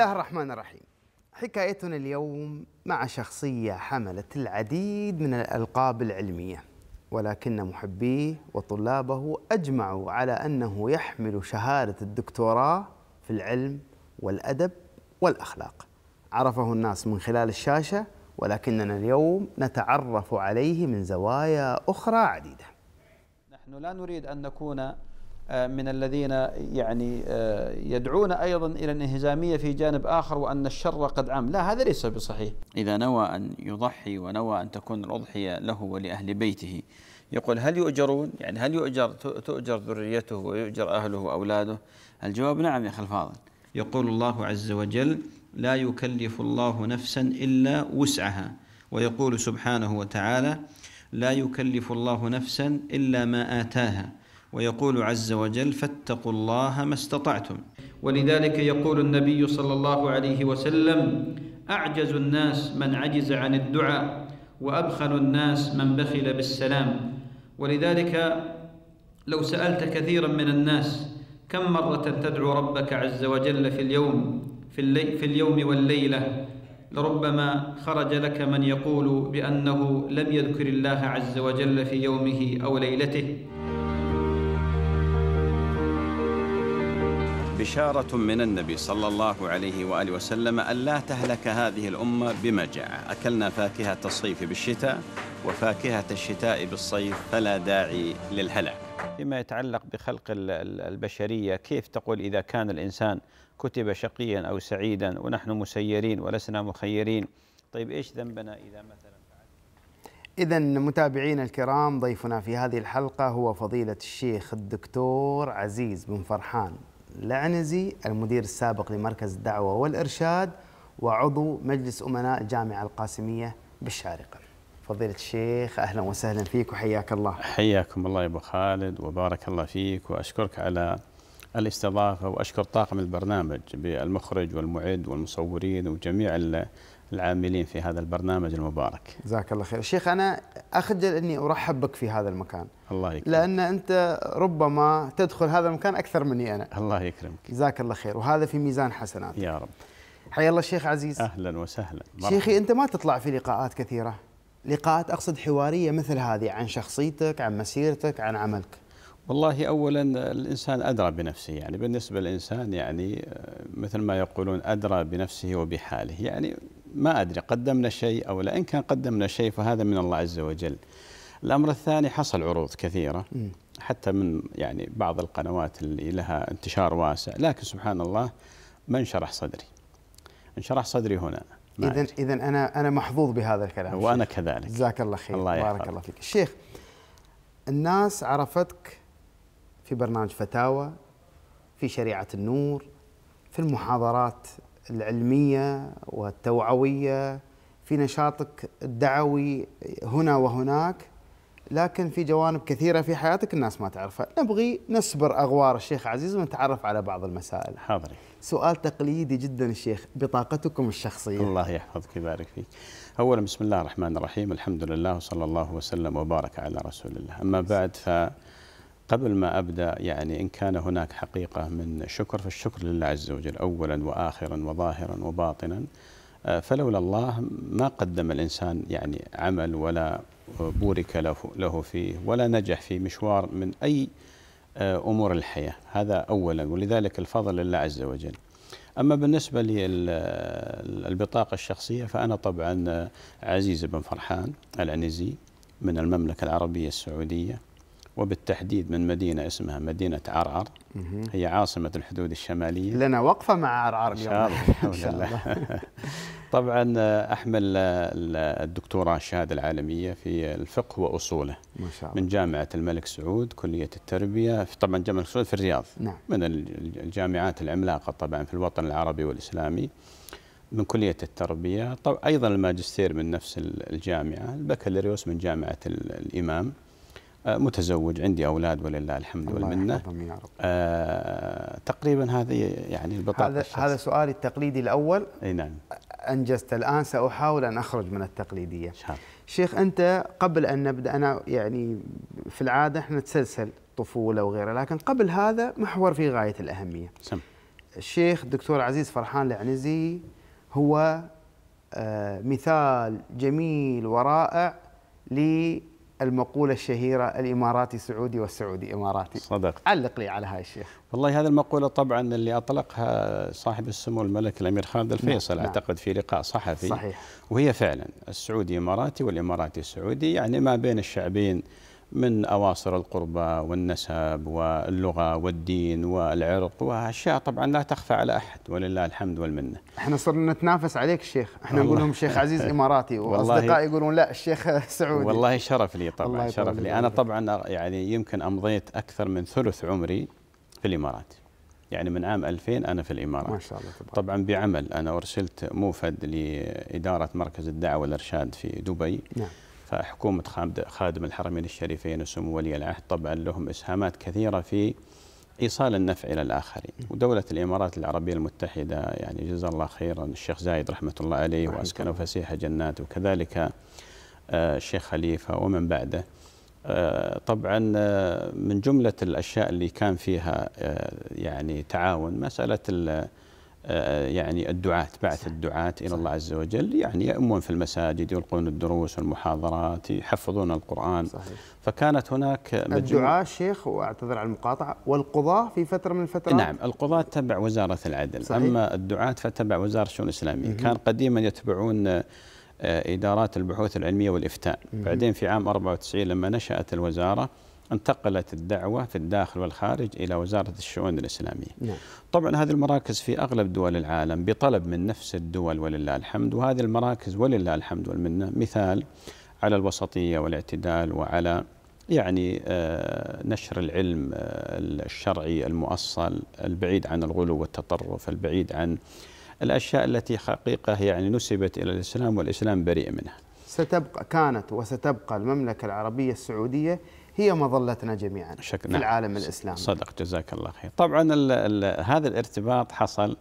الله الرحمن الرحيم حكايتنا اليوم مع شخصية حملت العديد من الألقاب العلمية ولكن محبيه وطلابه أجمعوا على أنه يحمل شهادة الدكتوراه في العلم والأدب والأخلاق عرفه الناس من خلال الشاشة ولكننا اليوم نتعرف عليه من زوايا أخرى عديدة نحن لا نريد أن نكون آه، من الذين يعني آه، يدعون أيضا إلى الانهزامية في جانب آخر وأن الشر قد عام لا هذا ليس بصحيح إذا نوى أن يضحي ونوى أن تكون الأضحية له ولأهل بيته يقول هل يؤجرون يعني هل يؤجر تؤجر ذريته ويؤجر أهله وأولاده الجواب نعم يا الفاضل يقول الله عز وجل لا يكلف الله نفسا إلا وسعها ويقول سبحانه وتعالى لا يكلف الله نفسا إلا ما آتاها ويقول عز وجل فاتقوا الله ما استطعتم ولذلك يقول النبي صلى الله عليه وسلم اعجز الناس من عجز عن الدعاء وابخل الناس من بخل بالسلام ولذلك لو سالت كثيرا من الناس كم مره تدعو ربك عز وجل في اليوم في, اللي في اليوم والليله لربما خرج لك من يقول بانه لم يذكر الله عز وجل في يومه او ليلته إشارة من النبي صلى الله عليه وآله وسلم أن لا تهلك هذه الأمة بمجاعة أكلنا فاكهة الصيف بالشتاء وفاكهة الشتاء بالصيف فلا داعي للهلاك فيما يتعلق بخلق البشرية كيف تقول إذا كان الإنسان كتب شقيا أو سعيدا ونحن مسيرين ولسنا مخيرين طيب إيش ذنبنا إذا مثلا إذا متابعينا الكرام ضيفنا في هذه الحلقة هو فضيلة الشيخ الدكتور عزيز بن فرحان لعنزي المدير السابق لمركز الدعوة والإرشاد وعضو مجلس أمناء الجامعة القاسمية بالشارقة فضيلة الشيخ أهلا وسهلا فيك وحياك الله حياكم الله يا أبو خالد وبارك الله فيك وأشكرك على الاستضافة وأشكر طاقم البرنامج بالمخرج والمعد والمصورين وجميع العاملين في هذا البرنامج المبارك جزاك الله خير شيخ أنا أخجل أني أرحب بك في هذا المكان الله يكرمك لأن أنت ربما تدخل هذا المكان أكثر مني أنا الله يكرمك جزاك الله خير وهذا في ميزان حسنات يا رب حيا الله الشيخ عزيز أهلا وسهلا مرحب. شيخي أنت ما تطلع في لقاءات كثيرة لقاءات أقصد حوارية مثل هذه عن شخصيتك عن مسيرتك عن عملك والله اولا الانسان ادرى بنفسه يعني بالنسبه للانسان يعني آه، مثل ما يقولون ادرى بنفسه وبحاله يعني ما ادري قدمنا شيء او لا ان كان قدمنا شيء فهذا من الله عز وجل. الامر الثاني حصل عروض كثيره حتى من يعني بعض القنوات اللي لها انتشار واسع لكن سبحان الله ما انشرح صدري. انشرح صدري هنا اذا اذا انا انا محظوظ بهذا الكلام وانا كذلك جزاك الله خير الله بارك الله فيك. الشيخ الناس عرفتك في برنامج فتاوى في شريعة النور في المحاضرات العلمية والتوعوية في نشاطك الدعوي هنا وهناك لكن في جوانب كثيرة في حياتك الناس ما تعرفها نبغي نسبر أغوار الشيخ عزيز ونتعرف على بعض المسائل حاضر سؤال تقليدي جدا الشيخ بطاقتكم الشخصية الله يحفظك ويبارك فيك أولا بسم الله الرحمن الرحيم الحمد لله وصلى الله وسلم وبارك على رسول الله أما بعد ف قبل ما أبدأ يعني إن كان هناك حقيقة من شكر فالشكر لله عز وجل أولا وآخرا وظاهرا وباطنا آه، فلولا الله ما قدم الإنسان يعني عمل ولا بورك له فيه ولا نجح في مشوار من أي آه، أمور الحياة هذا أولا ولذلك الفضل لله عز وجل أما بالنسبة للبطاقة الشخصية فأنا طبعا آه، عزيز بن فرحان العنزي من المملكة العربية السعودية وبالتحديد من مدينة اسمها مدينة عرعر هي عاصمة الحدود الشمالية لنا وقفة مع عرعر اليوم إن شاء الله طبعا أحمل الدكتوراه الشهادة العالمية في الفقه وأصوله ما شاء الله. من جامعة الملك سعود كلية التربية طبعا جامعة الملك سعود في الرياض نعم. من الجامعات العملاقة طبعا في الوطن العربي والإسلامي من كلية التربية طبعا أيضا الماجستير من نفس الجامعة البكالوريوس من جامعة الإمام آه، متزوج عندي اولاد ولله الحمد والمنه يا رب. آه تقريبا هذه يعني البطاقه هذا الشخص. هذا سؤالي التقليدي الاول اي نعم انجزت الان ساحاول ان اخرج من التقليديه شهر. شيخ انت قبل ان نبدا انا يعني في العاده احنا نتسلسل طفوله وغيره لكن قبل هذا محور في غايه الاهميه سم. الشيخ الدكتور عزيز فرحان العنزي هو آه مثال جميل ورائع ل المقولة الشهيرة الإماراتي سعودي والسعودي إماراتي صدق علق لي على هاي الشيخ والله هذه المقولة طبعا اللي أطلقها صاحب السمو الملك الأمير خالد الفيصل نعم. نعم. أعتقد في لقاء صحفي صحيح وهي فعلا السعودي إماراتي والإماراتي السعودي يعني ما بين الشعبين من أواصر القربة والنسب واللغة والدين والعرق وأشياء طبعا لا تخفى على أحد ولله الحمد والمنة احنا صرنا نتنافس عليك الشيخ احنا نقول لهم الشيخ عزيز إماراتي وأصدقائي يقولون لا الشيخ سعودي والله شرف لي طبعا شرف لي أنا طبعا يعني يمكن أمضيت أكثر من ثلث عمري في الإمارات يعني من عام 2000 أنا في الإمارات ما شاء الله تبارك طبعا بعمل أنا أرسلت موفد لإدارة مركز الدعوة والإرشاد في دبي نعم فحكومة خادم الحرمين الشريفين وسمو ولي العهد طبعا لهم إسهامات كثيرة في إيصال النفع إلى الآخرين ودولة الإمارات العربية المتحدة يعني جزا الله خيرا الشيخ زايد رحمة الله عليه وأسكنه فسيح جنات وكذلك آه، الشيخ خليفة ومن بعده آه، طبعا آه، من جملة الأشياء اللي كان فيها يعني تعاون مسألة آه، يعني الدعاة بعث الدعاة إلى الله عز وجل يعني يأمون في المساجد يلقون الدروس والمحاضرات يحفظون القرآن صحيح. فكانت هناك الدعاة شيخ وأعتذر على المقاطعة والقضاة في فترة من الفترات نعم القضاة تبع وزارة العدل صحيح. أما الدعاة فتبع وزارة الشؤون الإسلامية كان قديما يتبعون آه، إدارات البحوث العلمية والإفتاء بعدين في عام 94 لما نشأت الوزارة انتقلت الدعوة في الداخل والخارج إلى وزارة الشؤون الإسلامية نعم. طبعا هذه المراكز في أغلب دول العالم بطلب من نفس الدول ولله الحمد وهذه المراكز ولله الحمد والمنة مثال على الوسطية والاعتدال وعلى يعني آه، نشر العلم آه، الشرعي المؤصل البعيد عن الغلو والتطرف البعيد عن الأشياء التي حقيقة يعني نسبت إلى الإسلام والإسلام بريء منها ستبقى كانت وستبقى المملكة العربية السعودية هي مظلتنا جميعا شك... في العالم نعم. الإسلامي صدق جزاك الله خير طبعا الـ الـ هذا الارتباط حصل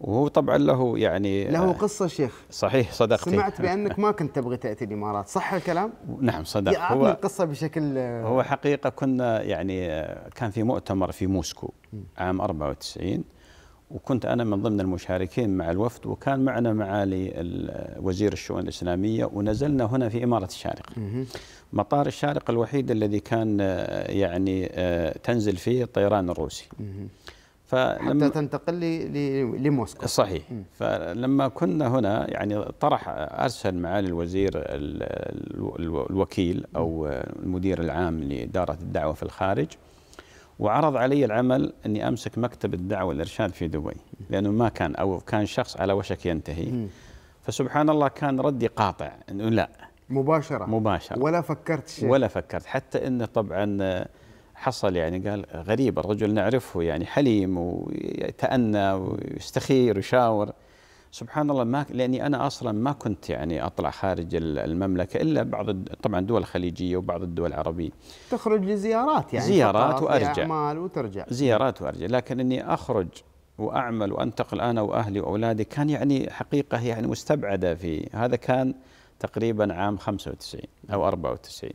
وهو طبعا له يعني له آه، قصه شيخ صحيح صدقت سمعت بانك ما كنت تبغي تاتي الامارات صح الكلام؟ نعم صدق هو القصه بشكل آه، هو حقيقه كنا يعني آه، كان في مؤتمر في موسكو عام 94 وكنت أنا من ضمن المشاركين مع الوفد وكان معنا معالي وزير الشؤون الإسلامية ونزلنا هنا في إمارة الشارقة مطار الشارقة الوحيد الذي كان آه، يعني آه، تنزل فيه الطيران الروسي فلما حتى تنتقل لموسكو صحيح فلما كنا هنا يعني طرح ارسل معالي الوزير الوكيل او المدير العام لاداره الدعوه في الخارج وعرض علي العمل اني امسك مكتب الدعوه والارشاد في دبي لانه ما كان او كان شخص على وشك ينتهي فسبحان الله كان ردي قاطع انه لا مباشره مباشره ولا فكرت شيء ولا فكرت حتى انه طبعا حصل يعني قال غريب الرجل نعرفه يعني حليم ويتأنى ويستخير ويشاور سبحان الله ما لاني انا اصلا ما كنت يعني اطلع خارج المملكه الا بعض طبعا الدول الخليجيه وبعض الدول العربيه تخرج لزيارات يعني زيارات وارجع اعمال وترجع زيارات وارجع لكن اني اخرج واعمل وانتقل انا واهلي واولادي كان يعني حقيقه يعني مستبعده في هذا كان تقريبا عام 95 او 94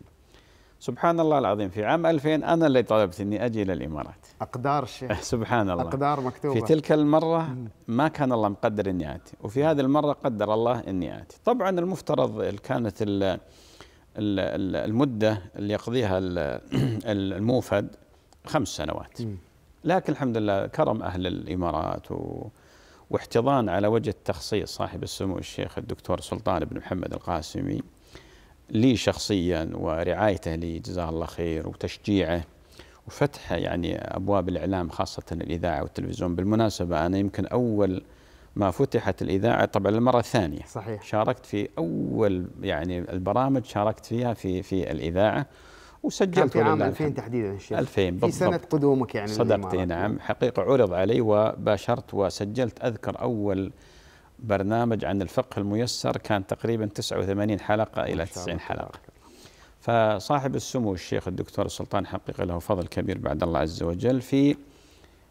سبحان الله العظيم في عام 2000 أنا اللي طلبت أني أجي إلى الإمارات أقدار الشيخ سبحان الله أقدار مكتوبة في تلك المرة ما كان الله مقدر أني آتي وفي هذه المرة قدر الله أني آتي طبعا المفترض كانت المدة اللي يقضيها الموفد خمس سنوات لكن الحمد لله كرم أهل الإمارات واحتضان على وجه التخصيص صاحب السمو الشيخ الدكتور سلطان بن محمد القاسمي لي شخصيا ورعايته لي جزاه الله خير وتشجيعه وفتح يعني ابواب الاعلام خاصه الاذاعه والتلفزيون بالمناسبه انا يمكن اول ما فتحت الاذاعه طبعا للمره الثانيه صحيح شاركت في اول يعني البرامج شاركت فيها في في الاذاعه وسجلت كان في عام 2000 تحديدا الشيخ 2000 بالضبط في سنه قدومك يعني صدقت نعم حقيقه عرض علي وباشرت وسجلت اذكر اول برنامج عن الفقه الميسر كان تقريبا 89 حلقة إلى 90 حلقة فصاحب السمو الشيخ الدكتور سلطان حقيقة له فضل كبير بعد الله عز وجل في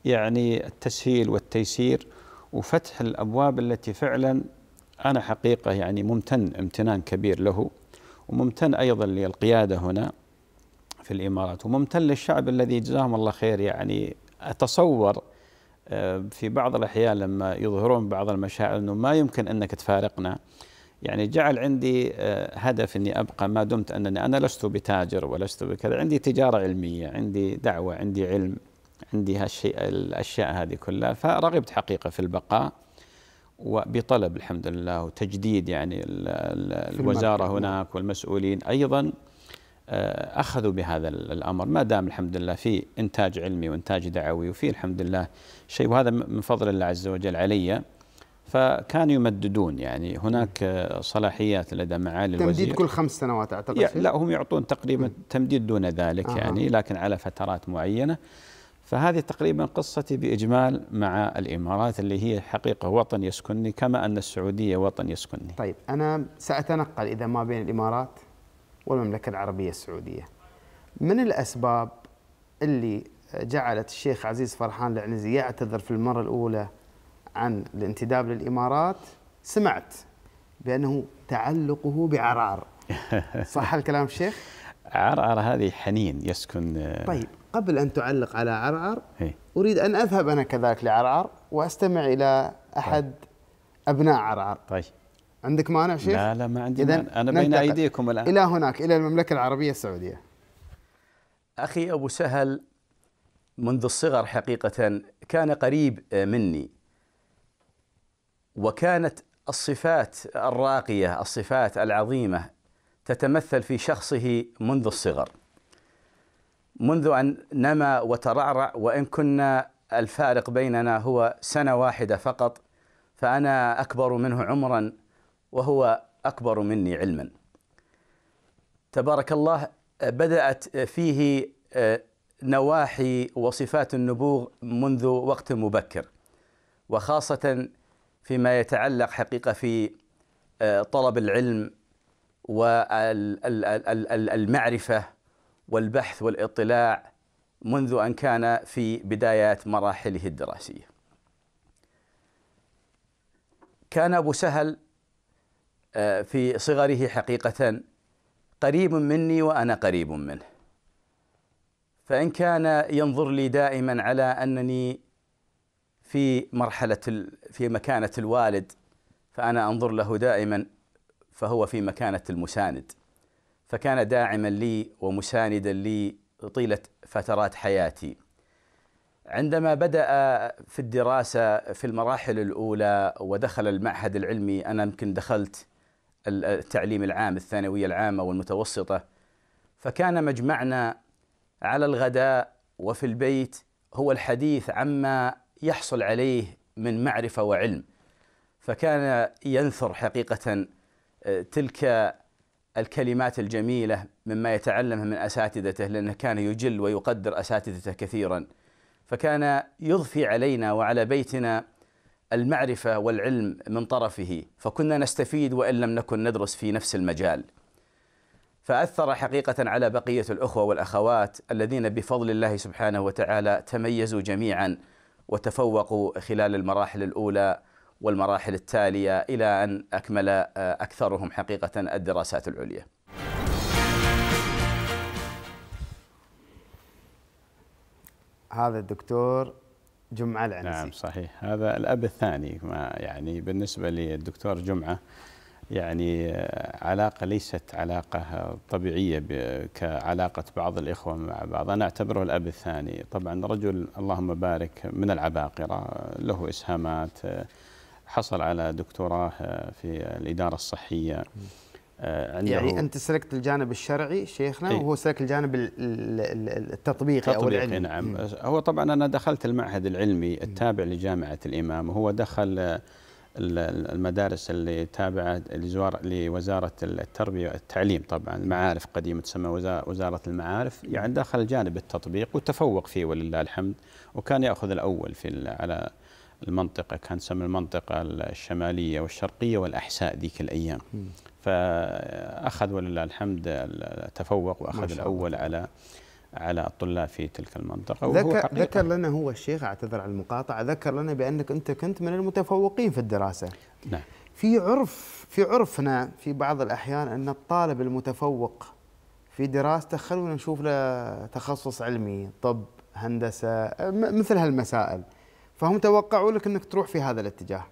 يعني التسهيل والتيسير وفتح الأبواب التي فعلا أنا حقيقة يعني ممتن امتنان كبير له وممتن أيضا للقيادة هنا في الإمارات وممتن للشعب الذي جزاهم الله خير يعني أتصور آه، في بعض الأحيان لما يظهرون بعض المشاعر أنه ما يمكن أنك تفارقنا يعني جعل عندي آه، هدف أني أبقى ما دمت أنني أنا لست بتاجر ولست بكذا عندي تجارة علمية عندي دعوة عندي علم عندي هالشيء الأشياء هذه كلها فرغبت حقيقة في البقاء وبطلب الحمد لله وتجديد يعني الوزارة هناك والمسؤولين أيضا آه، أخذوا بهذا الأمر ما دام الحمد لله في إنتاج علمي وإنتاج دعوي وفي الحمد لله شيء وهذا من فضل الله عز وجل علي فكانوا يمددون يعني هناك آه، صلاحيات لدى معالي الوزير تمديد كل خمس سنوات أعتقد لا هم يعطون تقريبا تمديد دون ذلك آه. يعني لكن على فترات معينة فهذه تقريبا قصتي بإجمال مع الإمارات اللي هي حقيقة وطن يسكنني كما أن السعودية وطن يسكنني طيب أنا سأتنقل إذا ما بين الإمارات والمملكة العربية السعودية من الأسباب اللي جعلت الشيخ عزيز فرحان العنزي يعتذر في المرة الأولى عن الانتداب للإمارات سمعت بأنه تعلقه بعرعر صح الكلام الشيخ؟ عرعر هذه حنين يسكن آه، طيب قبل أن تعلق على عرعر إيه. أريد أن أذهب أنا كذلك لعرعر وأستمع إلى أحد طيب. أبناء عرعر طيب عندك مانع شيخ؟ لا لا ما عندي مانع أنا بين أيديكم الآن إلى هناك إلى المملكة العربية السعودية أخي أبو سهل منذ الصغر حقيقة كان قريب مني وكانت الصفات الراقية الصفات العظيمة تتمثل في شخصه منذ الصغر منذ أن نما وترعرع وإن كنا الفارق بيننا هو سنة واحدة فقط فأنا أكبر منه عمرا وهو أكبر مني علما تبارك الله بدأت فيه آه، نواحي وصفات النبوغ منذ وقت مبكر وخاصة فيما يتعلق حقيقة في آه، طلب العلم والمعرفة والبحث والاطلاع منذ أن كان في بدايات مراحله الدراسية كان أبو سهل في صغره حقيقة قريب مني وأنا قريب منه فإن كان ينظر لي دائما على أنني في مرحلة في مكانة الوالد فأنا أنظر له دائما فهو في مكانة المساند فكان داعما لي ومساندا لي طيلة فترات حياتي عندما بدأ في الدراسة في المراحل الأولى ودخل المعهد العلمي أنا يمكن دخلت التعليم العام الثانوية العامة والمتوسطة فكان مجمعنا على الغداء وفي البيت هو الحديث عما يحصل عليه من معرفة وعلم فكان ينثر حقيقة آه، تلك الكلمات الجميلة مما يتعلمه من أساتذته لأنه كان يجل ويقدر أساتذته كثيرا فكان يضفي علينا وعلى بيتنا المعرفة والعلم من طرفه فكنا نستفيد وإن لم نكن ندرس في نفس المجال فأثر حقيقة على بقية الأخوة والأخوات الذين بفضل الله سبحانه وتعالى تميزوا جميعا وتفوقوا خلال المراحل الأولى والمراحل التالية إلى أن أكمل آه، أكثرهم حقيقة الدراسات العليا هذا الدكتور جمعة العنزي نعم صحيح هذا الأب الثاني ما يعني بالنسبة للدكتور جمعة يعني علاقة ليست علاقة طبيعية كعلاقة بعض الإخوة مع بعض أنا أعتبره الأب الثاني طبعا رجل اللهم بارك من العباقرة له إسهامات حصل على دكتوراه في الإدارة الصحية م. آه، عنده يعني انت سلكت الجانب الشرعي شيخنا ايه؟ وهو سلك الجانب التطبيقي او العلمي نعم هو طبعا انا دخلت المعهد العلمي التابع لجامعه الامام وهو دخل المدارس اللي تابعه لوزاره التربيه والتعليم طبعا المعارف قديما تسمى وزاره المعارف يعني دخل الجانب التطبيق وتفوق فيه ولله الحمد وكان ياخذ الاول في على المنطقة كان تسمى المنطقة الشمالية والشرقية والأحساء ذيك الأيام فأخذ ولله الحمد تفوق وأخذ الأول على على الطلاب في تلك المنطقة ذكر, ذكر لنا هو الشيخ أعتذر على المقاطعة ذكر لنا بأنك أنت كنت من المتفوقين في الدراسة نعم في عرف في عرفنا في بعض الأحيان أن الطالب المتفوق في دراسته خلونا نشوف له تخصص علمي طب هندسة مثل هالمسائل فهم توقعوا لك انك تروح في هذا الاتجاه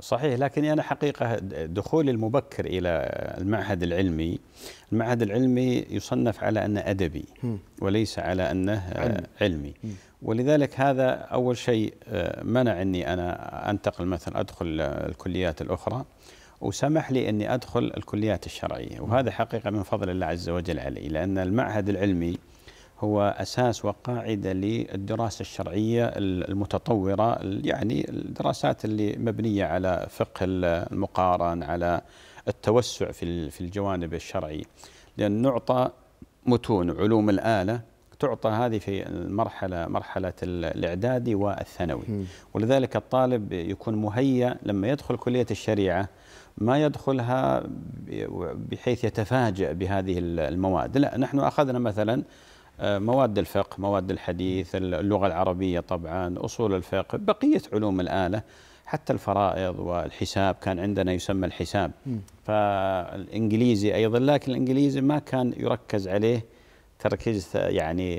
صحيح لكن انا حقيقه دخولي المبكر الى المعهد العلمي، المعهد العلمي يصنف على انه ادبي وليس على انه علمي ولذلك هذا اول شيء آه، منع اني انا انتقل مثلا ادخل الكليات الاخرى وسمح لي اني ادخل الكليات الشرعيه وهذا حقيقه من فضل الله عز وجل علي لان المعهد العلمي هو اساس وقاعده للدراسه الشرعيه المتطوره يعني الدراسات اللي مبنيه على فقه المقارن على التوسع في في الجوانب الشرعيه لان نعطى متون علوم الاله تعطى هذه في المرحله مرحله الاعدادي والثانوي ولذلك الطالب يكون مهيأ لما يدخل كليه الشريعه ما يدخلها بحيث يتفاجأ بهذه المواد لا نحن اخذنا مثلا مواد الفقه مواد الحديث اللغة العربية طبعا أصول الفقه بقية علوم الآلة حتى الفرائض والحساب كان عندنا يسمى الحساب فالإنجليزي أيضا لكن الإنجليزي ما كان يركز عليه تركيز يعني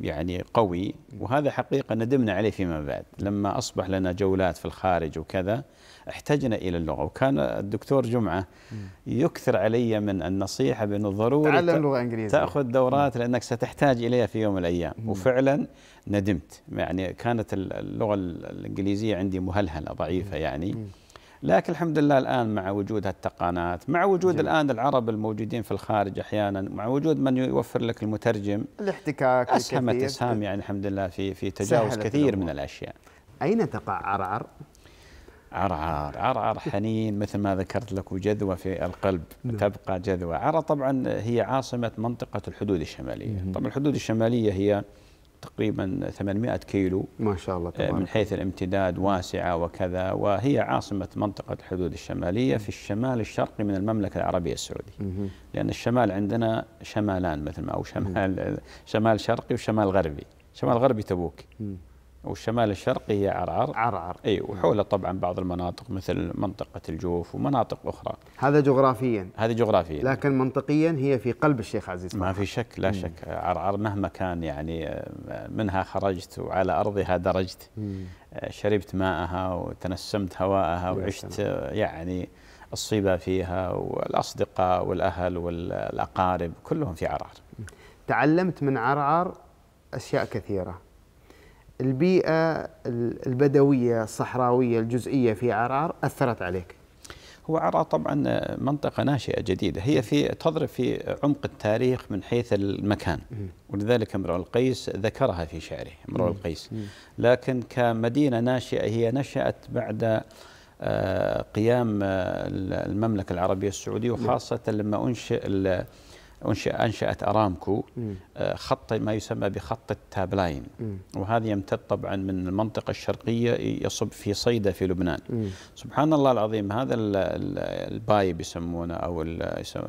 يعني قوي وهذا حقيقة ندمنا عليه فيما بعد لما أصبح لنا جولات في الخارج وكذا احتجنا الى اللغه وكان الدكتور جمعه يكثر علي من النصيحه بانه ضروري تعلم لغه انجليزيه تاخذ دورات لانك ستحتاج اليها في يوم من الايام وفعلا ندمت يعني كانت اللغه الانجليزيه عندي مهلهله ضعيفه يعني لكن الحمد لله الان مع وجود هالتقانات، مع وجود جميل. الان العرب الموجودين في الخارج احيانا، مع وجود من يوفر لك المترجم الاحتكاك اسهمت اسهام يعني الحمد لله في في تجاوز كثير من الاشياء. اين تقع عرعر؟ عرعر عرعر حنين مثل ما ذكرت لك وجذوة في القلب نعم. تبقى جذوة عرعر طبعا هي عاصمة منطقة الحدود الشمالية مم. طبعا الحدود الشمالية هي تقريبا 800 كيلو ما شاء الله طبعا. آه، من حيث الامتداد واسعة وكذا وهي عاصمة منطقة الحدود الشمالية مم. في الشمال الشرقي من المملكة العربية السعودية مم. لأن الشمال عندنا شمالان مثل ما أو شمال مم. شمال شرقي وشمال غربي شمال غربي تبوك والشمال الشرقي هي عرعر عرعر اي وحوله طبعا بعض المناطق مثل منطقه الجوف ومناطق اخرى هذا جغرافيا هذا جغرافيا لكن منطقيا هي في قلب الشيخ عزيز ما في شك لا شك عرعر مهما كان يعني منها خرجت وعلى ارضها درجت شربت ماءها وتنسمت هواءها وعشت يعني الصيبه فيها والاصدقاء والاهل والاقارب كلهم في عرعر تعلمت من عرعر اشياء كثيره البيئة البدوية الصحراوية الجزئية في عرار أثرت عليك؟ هو عرار طبعا منطقة ناشئة جديدة هي في تضرب في عمق التاريخ من حيث المكان ولذلك امرؤ القيس ذكرها في شعره امرؤ القيس لكن كمدينة ناشئة هي نشأت بعد آه، قيام آه، المملكة العربية السعودية وخاصة لما أنشئ أنشأت أرامكو آه، خط ما يسمى بخط التابلاين وهذا يمتد طبعا من المنطقة الشرقية يصب في صيدا في لبنان سبحان الله العظيم هذا البايب يسمونه أو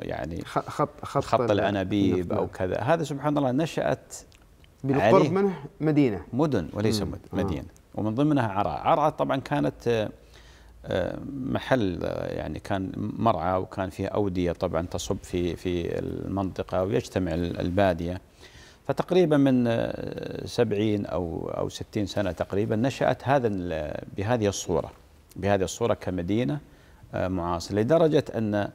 يعني خط, خط, خط الأنابيب أو كذا هذا سبحان الله نشأت بالقرب منه مدينة مدن وليس آه. مدينة ومن ضمنها عراء عراء طبعا كانت آه، محل يعني كان مرعى وكان فيه أودية طبعا تصب في في المنطقة ويجتمع البادية فتقريبا من 70 أو أو 60 سنة تقريبا نشأت هذا بهذه الصورة بهذه الصورة كمدينة آه، معاصرة لدرجة أن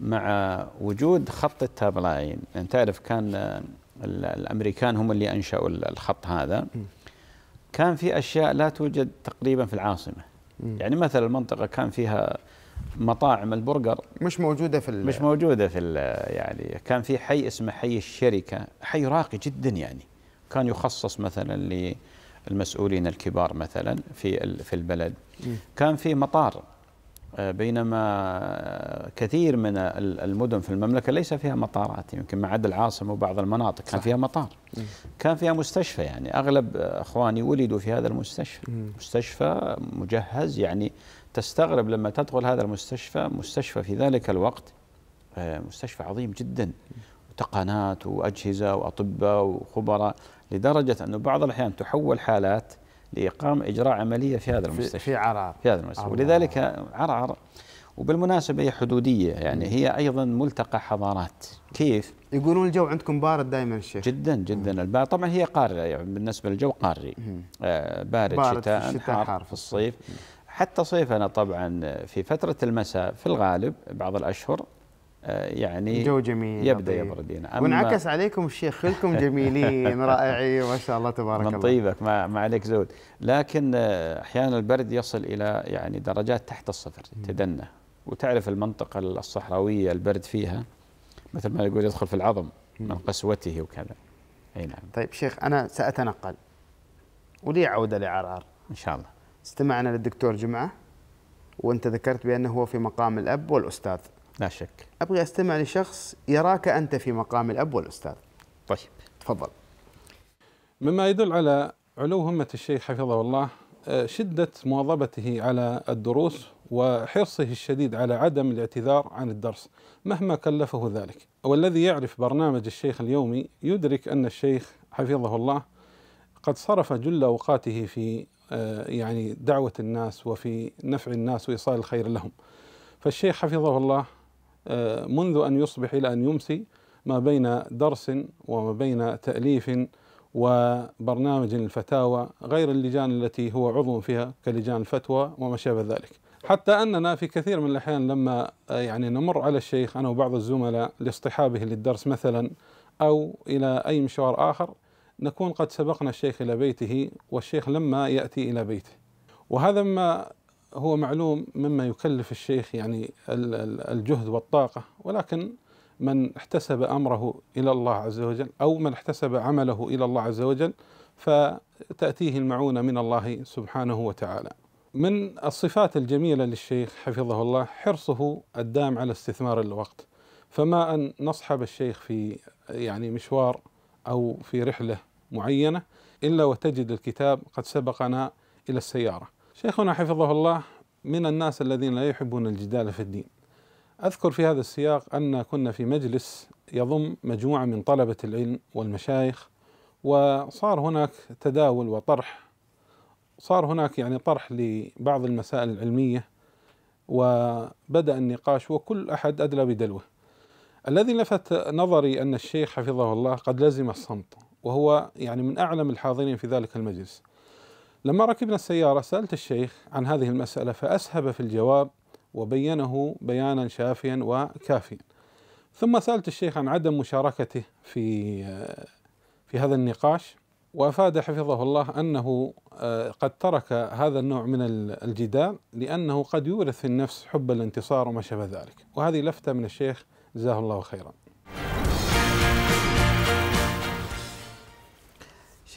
مع وجود خط التابلاين يعني تعرف كان آه، الأمريكان هم اللي أنشأوا الخط هذا كان في أشياء لا توجد تقريبا في العاصمة يعني مثلا المنطقه كان فيها مطاعم البرجر مش موجوده في مش موجوده في يعني كان في حي اسمه حي الشركه حي راقي جدا يعني كان يخصص مثلا للمسؤولين الكبار مثلا في في البلد كان في مطار بينما كثير من المدن في المملكة ليس فيها مطارات يمكن ما عدا العاصمة وبعض المناطق كان فيها مطار كان فيها مستشفى يعني أغلب أخواني ولدوا في هذا المستشفى مستشفى مجهز يعني تستغرب لما تدخل هذا المستشفى مستشفى في ذلك الوقت آه، مستشفى عظيم جدا وتقنات وأجهزة وأطباء وخبراء لدرجة أنه بعض الأحيان تحول حالات لإقام إجراء عملية في هذا المستشفى في عرار في هذا المستشفى ولذلك عرار وبالمناسبة هي حدودية يعني هي أيضا ملتقى حضارات كيف؟ يقولون الجو عندكم بارد دائما الشيخ جدا جدا البارد طبعا هي قارة يعني بالنسبة للجو قاري آه، بارد, بارد شتاء, حار, حار في الصيف حتى صيفنا طبعا في فترة المساء في الغالب بعض الأشهر آه، يعني جو جميل يبدا يبرد هنا وانعكس عليكم الشيخ خلكم جميلين رائعين ما شاء الله تبارك الله من طيبك ما, ما عليك زود لكن آه، احيانا البرد يصل الى يعني درجات تحت الصفر تدنى وتعرف المنطقه الصحراويه البرد فيها مثل ما يقول يدخل في العظم من قسوته وكذا اي نعم طيب شيخ انا ساتنقل ولي عوده لعرعر ان شاء الله استمعنا للدكتور جمعه وانت ذكرت بانه هو في مقام الاب والاستاذ لا شك ابغى استمع لشخص يراك انت في مقام الاب والاستاذ طيب تفضل مما يدل على علو همه الشيخ حفظه الله آه، شده مواظبته على الدروس وحرصه الشديد على عدم الاعتذار عن الدرس مهما كلفه ذلك والذي يعرف برنامج الشيخ اليومي يدرك ان الشيخ حفظه الله قد صرف جل اوقاته في آه، يعني دعوه الناس وفي نفع الناس وايصال الخير لهم فالشيخ حفظه الله آه، منذ أن يصبح إلى أن يمسي ما بين درس وما بين تأليف وبرنامج الفتاوى غير اللجان التي هو عضو فيها كلجان الفتوى وما شابه ذلك حتى أننا في كثير من الأحيان لما آه، يعني نمر على الشيخ أنا وبعض الزملاء لاصطحابه للدرس مثلا أو إلى أي مشوار آخر نكون قد سبقنا الشيخ إلى بيته والشيخ لما يأتي إلى بيته وهذا ما هو معلوم مما يكلف الشيخ يعني الجهد والطاقة ولكن من احتسب أمره إلى الله عز وجل أو من احتسب عمله إلى الله عز وجل فتأتيه المعونة من الله سبحانه وتعالى من الصفات الجميلة للشيخ حفظه الله حرصه الدام على استثمار الوقت فما أن نصحب الشيخ في يعني مشوار أو في رحلة معينة إلا وتجد الكتاب قد سبقنا إلى السيارة شيخنا حفظه الله من الناس الذين لا يحبون الجدال في الدين أذكر في هذا السياق أن كنا في مجلس يضم مجموعة من طلبة العلم والمشايخ وصار هناك تداول وطرح صار هناك يعني طرح لبعض المسائل العلمية وبدأ النقاش وكل أحد أدلى بدلوه الذي لفت نظري أن الشيخ حفظه الله قد لزم الصمت وهو يعني من أعلم الحاضرين في ذلك المجلس لما ركبنا السيارة سألت الشيخ عن هذه المسألة فأسهب في الجواب وبينه بيانا شافيا وكافيا ثم سألت الشيخ عن عدم مشاركته في في هذا النقاش وافاد حفظه الله انه آه، قد ترك هذا النوع من الجدال لانه قد يورث في النفس حب الانتصار وما شابه ذلك، وهذه لفته من الشيخ جزاه الله خيرا.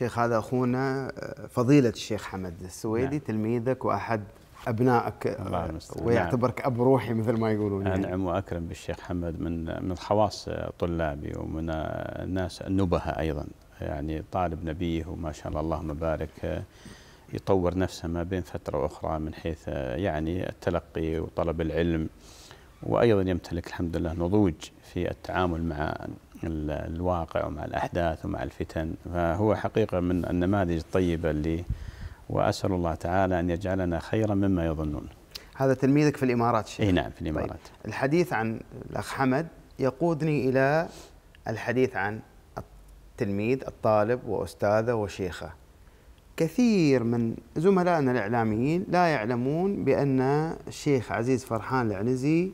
الشيخ هذا أخونا فضيلة الشيخ حمد السويدي نعم. تلميذك وأحد أبنائك آه، ويعتبرك نعم. أب روحي مثل ما يقولون يعني. وأكرم بالشيخ حمد من من خواص طلابي ومن الناس آه، النبهة أيضا يعني طالب نبيه وما شاء الله اللهم بارك آه، يطور نفسه ما بين فترة وأخرى من حيث يعني التلقي وطلب العلم وأيضا يمتلك الحمد لله نضوج في التعامل مع الواقع ومع الأحداث ومع الفتن فهو حقيقة من النماذج الطيبة اللي وأسأل الله تعالى أن يجعلنا خيرا مما يظنون هذا تلميذك في الإمارات شيخ إيه نعم في الإمارات طيب. الحديث عن الأخ حمد يقودني إلى الحديث عن التلميذ الطالب وأستاذه وشيخه كثير من زملائنا الإعلاميين لا يعلمون بأن الشيخ عزيز فرحان العنزي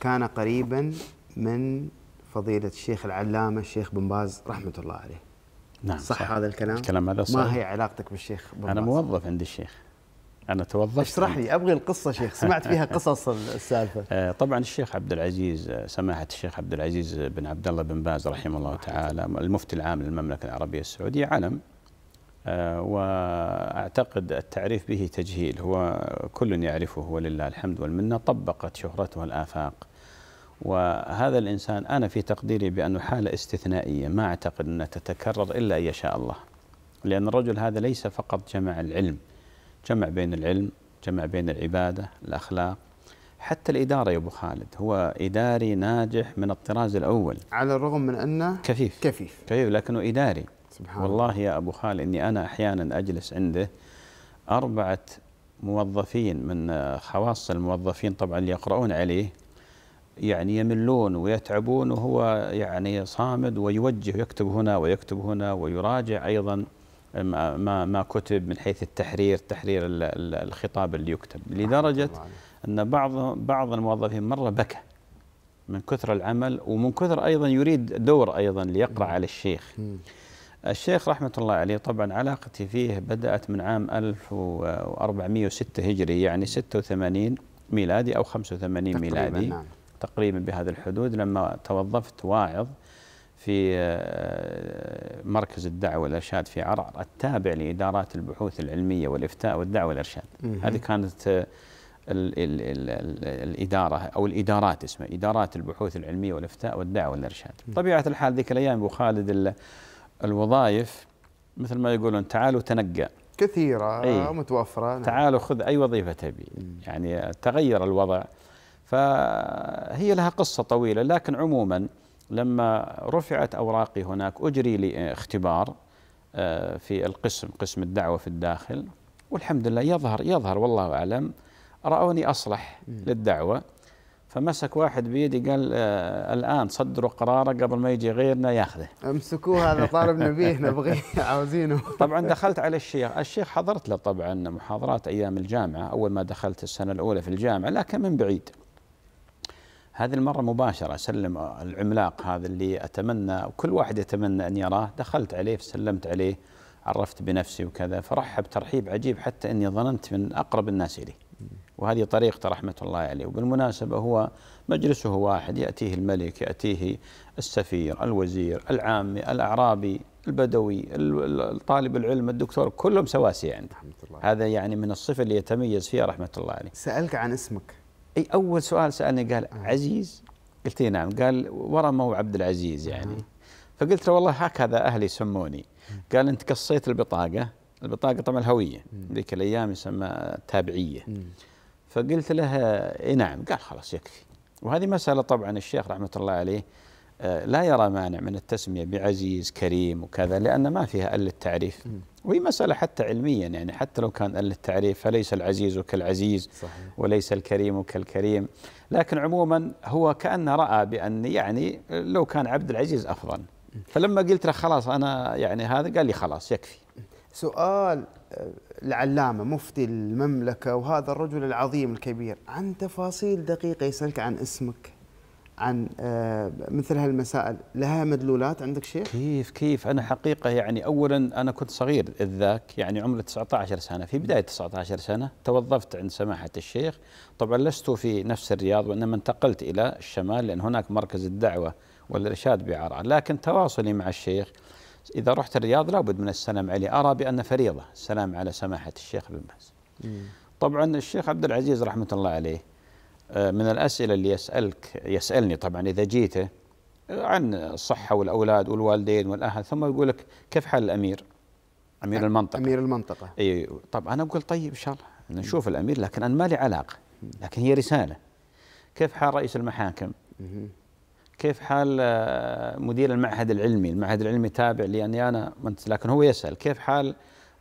كان قريبا من فضيلة الشيخ العلامة الشيخ بن باز رحمة الله عليه نعم صح, صح هذا الكلام؟ الكلام هذا صح ما هي علاقتك بالشيخ بن باز؟ أنا موظف عند الشيخ أنا توظفت اشرح لي أبغي القصة شيخ سمعت فيها قصص السالفة آه، طبعا الشيخ عبد العزيز سماحة الشيخ عبد العزيز بن عبد الله بن باز رحمه الله تعالى المفتي العام للمملكة العربية السعودية علم آه، واعتقد التعريف به تجهيل هو كل يعرفه ولله الحمد والمنه طبقت شهرته الافاق وهذا الإنسان أنا في تقديري بأنه حالة استثنائية ما أعتقد أنها تتكرر إلا أن يشاء الله لأن الرجل هذا ليس فقط جمع العلم جمع بين العلم جمع بين العبادة الأخلاق حتى الإدارة يا أبو خالد هو إداري ناجح من الطراز الأول على الرغم من أنه كفيف كفيف كفيف لكنه إداري سبحان والله يا أبو خالد إني أنا أحيانا أجلس عنده أربعة موظفين من خواص الموظفين طبعا اللي يقرؤون عليه يعني يملون ويتعبون وهو يعني صامد ويوجه ويكتب هنا ويكتب هنا ويراجع ايضا ما ما كتب من حيث التحرير تحرير الخطاب اللي يكتب لدرجه ان بعض بعض الموظفين مره بكى من كثر العمل ومن كثر ايضا يريد دور ايضا ليقرا على الشيخ الشيخ رحمه الله عليه طبعا علاقتي فيه بدات من عام 1406 هجري يعني 86 ميلادي او 85 ميلادي نعم. تقريبا بهذه الحدود لما توظفت واعظ في آه، مركز الدعوة والإرشاد في عرعر التابع لإدارات البحوث العلمية والإفتاء والدعوة والإرشاد هذه كانت الـ آه، الـ الـ الإدارة أو الإدارات اسمها إدارات البحوث العلمية والإفتاء والدعوة والإرشاد طبيعة الحال ذيك الأيام أبو خالد الوظائف مثل ما يقولون تعالوا تنقى كثيرة أي. متوفرة نعم. تعالوا خذ أي وظيفة تبي يعني تغير الوضع فهي لها قصة طويلة لكن عموما لما رفعت أوراقي هناك أجري لي اختبار آه، في القسم قسم الدعوة في الداخل والحمد لله يظهر يظهر والله أعلم رأوني أصلح للدعوة فمسك واحد بيدي قال آه الان صدروا قراره قبل ما يجي غيرنا ياخذه امسكوه هذا طالب نبيه نبغيه عاوزينه طبعا دخلت على الشيخ الشيخ حضرت له طبعا محاضرات ايام الجامعه اول ما دخلت السنه الاولى في الجامعه لكن من بعيد هذه المرة مباشرة سلم العملاق هذا اللي أتمنى وكل واحد يتمنى أن يراه دخلت عليه فسلمت عليه عرفت بنفسي وكذا فرحب ترحيب عجيب حتى أني ظننت من أقرب الناس إلي وهذه طريقة رحمة الله عليه وبالمناسبة هو مجلسه واحد يأتيه الملك يأتيه السفير الوزير العامي الأعرابي البدوي طالب العلم الدكتور كلهم سواسية عنده هذا يعني من الصفة اللي يتميز فيها رحمة الله عليه سألك عن اسمك اي اول سؤال سالني قال عزيز قلت اي نعم قال ورا ما هو عبد العزيز يعني فقلت له والله هكذا اهلي يسموني قال انت قصيت البطاقه البطاقه طبعا الهويه ذيك الايام يسمى التابعيه فقلت له اي نعم قال خلاص يكفي وهذه مساله طبعا الشيخ رحمه الله عليه لا يرى مانع من التسمية بعزيز كريم وكذا لأن ما فيها أل التعريف وهي مسألة حتى علميا يعني حتى لو كان أل التعريف فليس العزيز كالعزيز صحيح. وليس الكريم كالكريم لكن عموما هو كأنه رأى بأن يعني لو كان عبد العزيز أفضل فلما قلت له خلاص أنا يعني هذا قال لي خلاص يكفي سؤال آه، العلامة مفتي المملكة وهذا الرجل العظيم الكبير عن تفاصيل دقيقة يسألك عن اسمك عن آه، مثل هالمسائل لها مدلولات عندك شيء؟ كيف كيف أنا حقيقة يعني أولا أنا كنت صغير ذاك يعني عمري 19 سنة في بداية 19 سنة توظفت عند سماحة الشيخ طبعا لست في نفس الرياض وإنما انتقلت إلى الشمال لأن هناك مركز الدعوة والإرشاد بعرعة لكن تواصلي مع الشيخ إذا رحت الرياض لابد من السلام عليه أرى بأن فريضة السلام على سماحة الشيخ بن باز طبعا الشيخ عبد العزيز رحمة الله عليه من الأسئلة اللي يسألك يسألني طبعا إذا جيته آه، عن الصحة والأولاد والوالدين والأهل ثم يقول لك كيف حال الأمير أمير المنطقة أمير المنطقة أي طب أنا أقول طيب إن شاء الله نشوف الأمير لكن أنا ما لي علاقة لكن هي رسالة كيف حال رئيس المحاكم كيف حال آه، مدير المعهد العلمي المعهد العلمي تابع لأني أنا لكن هو يسأل كيف حال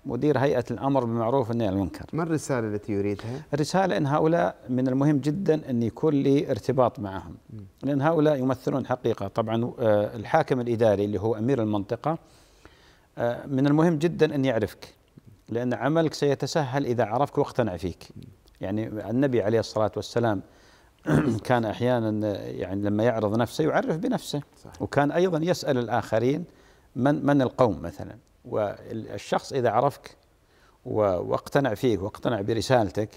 مدير هيئة الأمر بالمعروف والنهي عن المنكر ما الرسالة التي يريدها؟ الرسالة أن هؤلاء من المهم جدا أن يكون لي ارتباط معهم لأن هؤلاء يمثلون حقيقة طبعا آه، الحاكم الإداري اللي هو أمير المنطقة آه، من المهم جدا أن يعرفك لأن عملك سيتسهل إذا عرفك واقتنع فيك يعني النبي عليه الصلاة والسلام كان أحيانا يعني لما يعرض نفسه يعرف بنفسه صحيح. وكان أيضا يسأل الآخرين من من القوم مثلا والشخص إذا عرفك واقتنع فيك واقتنع برسالتك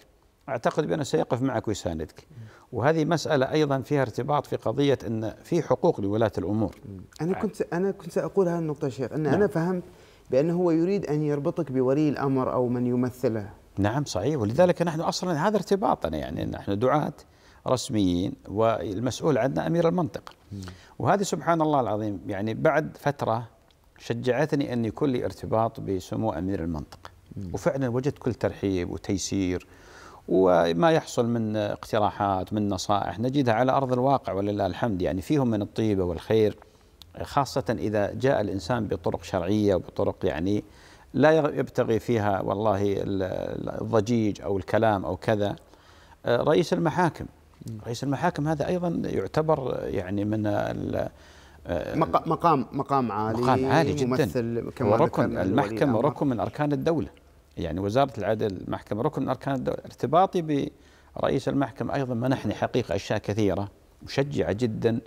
أعتقد بأنه سيقف معك ويساندك وهذه مسألة أيضا فيها ارتباط في قضية أن في حقوق لولاة الأمور أنا نعم. كنت أنا كنت سأقول هذه النقطة شيخ أن نعم. أنا فهمت بأنه هو يريد أن يربطك بولي الأمر أو من يمثله نعم صحيح ولذلك نحن أصلا هذا ارتباطنا يعني نحن دعاة رسميين والمسؤول عندنا أمير المنطقة وهذه سبحان الله العظيم يعني بعد فترة شجعتني أن يكون لي ارتباط بسمو أمير المنطقة وفعلا وجدت كل ترحيب وتيسير وما يحصل من اقتراحات من نصائح نجدها على أرض الواقع ولله الحمد يعني فيهم من الطيبة والخير خاصة إذا جاء الإنسان بطرق شرعية وبطرق يعني لا يبتغي فيها والله الضجيج أو الكلام أو كذا آه، رئيس المحاكم رئيس المحاكم هذا أيضا يعتبر يعني من آه، مقام مقام عالي مقام عالي جدا ممثل كما ركن المحكمة ركن من أركان الدولة يعني وزارة العدل المحكمة ركن من أركان الدولة ارتباطي برئيس المحكمة أيضا منحني حقيقة أشياء كثيرة مشجعة جدا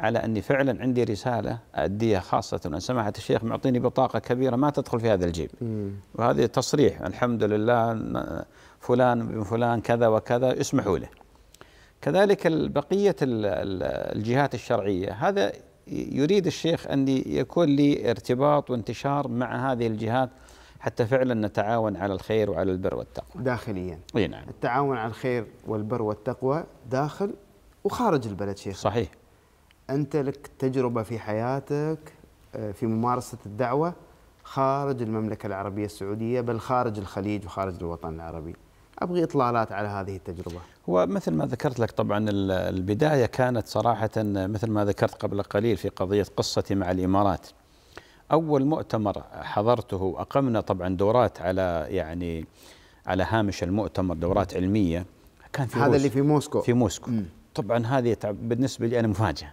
على أني فعلا عندي رسالة أديها خاصة أن سماحة الشيخ معطيني بطاقة كبيرة ما تدخل في هذا الجيب وهذه تصريح الحمد لله فلان بن فلان كذا وكذا اسمحوا له كذلك بقية الجهات الشرعية هذا يريد الشيخ أن يكون لي ارتباط وانتشار مع هذه الجهات حتى فعلا نتعاون على الخير وعلى البر والتقوى داخليا اي نعم التعاون على الخير والبر والتقوى داخل وخارج البلد شيخ صحيح انت لك تجربه في حياتك آه، في ممارسه الدعوه خارج المملكه العربيه السعوديه بل خارج الخليج وخارج الوطن العربي ابغي اطلالات على هذه التجربه ومثل ما ذكرت لك طبعا البدايه كانت صراحه مثل ما ذكرت قبل قليل في قضيه قصتي مع الامارات. اول مؤتمر حضرته اقمنا طبعا دورات على يعني على هامش المؤتمر دورات علميه كان في هذا اللي في موسكو في موسكو م. طبعا هذه بالنسبه لي انا مفاجاه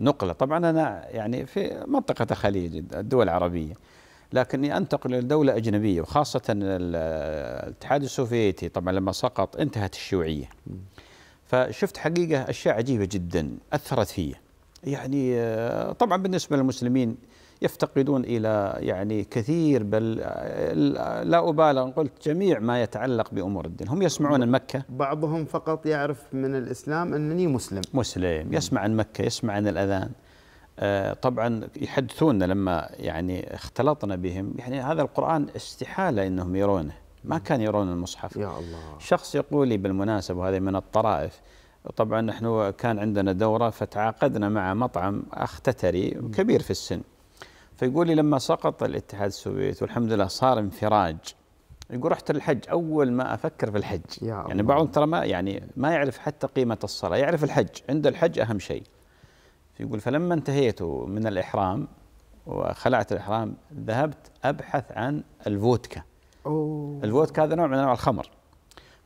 نقله طبعا انا يعني في منطقه الخليج الدول العربيه لكني انتقل الى دوله اجنبيه وخاصه الاتحاد السوفيتي طبعا لما سقط انتهت الشيوعيه فشفت حقيقه اشياء عجيبه جدا اثرت في يعني آه، طبعا بالنسبه للمسلمين يفتقدون الى يعني كثير بل آه، لا ابالغ قلت جميع ما يتعلق بامور الدين، هم يسمعون عن مكه بعضهم فقط يعرف من الاسلام انني مسلم مسلم، يسمع عن مكه، يسمع عن الاذان، آه، طبعا يحدثونا لما يعني اختلطنا بهم يعني هذا القرآن استحالة أنهم يرونه ما كان يرون المصحف يا الله شخص يقول لي بالمناسبة وهذه من الطرائف طبعا نحن كان عندنا دورة فتعاقدنا مع مطعم أخ تتري كبير في السن فيقول لي لما سقط الاتحاد السوفيتي والحمد لله صار انفراج يقول رحت الحج اول ما افكر في الحج يا يعني بعضهم ترى ما يعني ما يعرف حتى قيمه الصلاه يعرف الحج عند الحج اهم شيء يقول فلما انتهيت من الإحرام وخلعت الإحرام ذهبت أبحث عن الفودكا أوه. الفودكا هذا نوع من أنواع الخمر